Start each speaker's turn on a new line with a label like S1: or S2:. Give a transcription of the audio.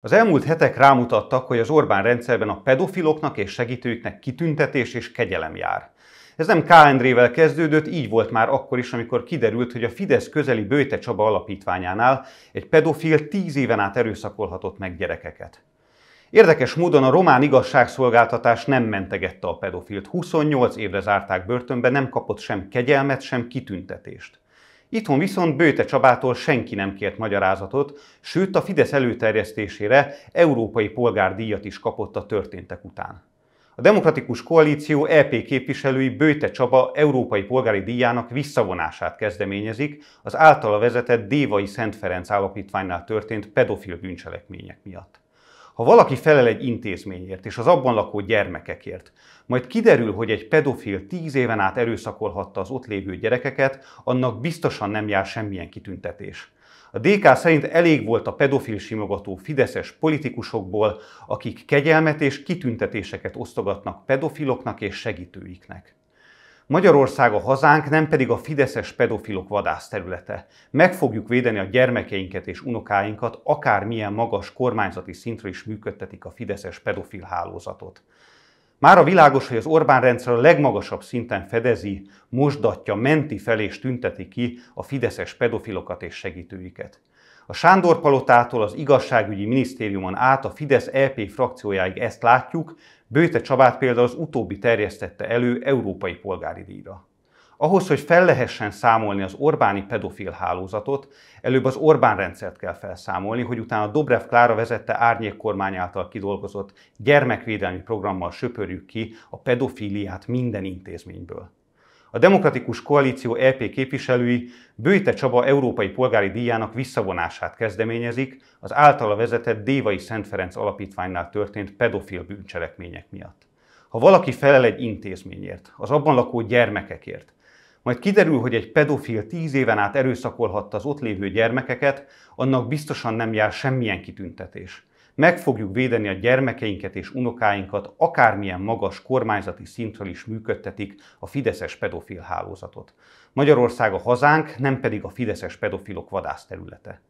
S1: Az elmúlt hetek rámutattak, hogy az Orbán rendszerben a pedofiloknak és segítőiknek kitüntetés és kegyelem jár. Ez nem K. kezdődött, így volt már akkor is, amikor kiderült, hogy a Fidesz közeli Bőte Csaba alapítványánál egy pedofil tíz éven át erőszakolhatott meg gyerekeket. Érdekes módon a román igazságszolgáltatás nem mentegette a pedofilt. 28 évre zárták börtönbe, nem kapott sem kegyelmet, sem kitüntetést. Itthon viszont Bőte Csabától senki nem kért magyarázatot, sőt a Fidesz előterjesztésére európai polgárdíjat is kapott a történtek után. A Demokratikus Koalíció EP képviselői Bőte Csaba európai polgári díjának visszavonását kezdeményezik az általa vezetett Dévai Szent Ferenc állapítványnál történt pedofil bűncselekmények miatt. Ha valaki felel egy intézményért és az abban lakó gyermekekért, majd kiderül, hogy egy pedofil tíz éven át erőszakolhatta az ott lévő gyerekeket, annak biztosan nem jár semmilyen kitüntetés. A DK szerint elég volt a pedofil simogató fideszes politikusokból, akik kegyelmet és kitüntetéseket osztogatnak pedofiloknak és segítőiknek. Magyarország a hazánk, nem pedig a fideszes pedofilok vadászterülete. Meg fogjuk védeni a gyermekeinket és unokáinkat, akármilyen magas kormányzati szintre is működtetik a fideszes pedofil hálózatot. Már a világos, hogy az Orbán rendszer a legmagasabb szinten fedezi, mosdatja, menti fel és tünteti ki a fideszes pedofilokat és segítőiket. A Sándor Palotától az igazságügyi minisztériumon át a Fidesz LP e frakciójáig ezt látjuk, Bőte Csabát például az utóbbi terjesztette elő európai polgári díjra. Ahhoz, hogy fel lehessen számolni az Orbáni pedofil hálózatot, előbb az Orbán rendszert kell felszámolni, hogy utána a Dobrev Klára vezette árnyék kormány által kidolgozott gyermekvédelmi programmal söpörjük ki a pedofíliát minden intézményből a Demokratikus Koalíció EP képviselői Bőjte Csaba Európai Polgári Díjának visszavonását kezdeményezik az általa vezetett Dévai Szent Ferenc Alapítványnál történt pedofil bűncselekmények miatt. Ha valaki felel egy intézményért, az abban lakó gyermekekért, majd kiderül, hogy egy pedofil tíz éven át erőszakolhatta az ott lévő gyermekeket, annak biztosan nem jár semmilyen kitüntetés. Meg fogjuk védeni a gyermekeinket és unokáinkat, akármilyen magas kormányzati szintről is működtetik a fideszes pedofil hálózatot. Magyarország a hazánk, nem pedig a fideszes pedofilok vadászterülete.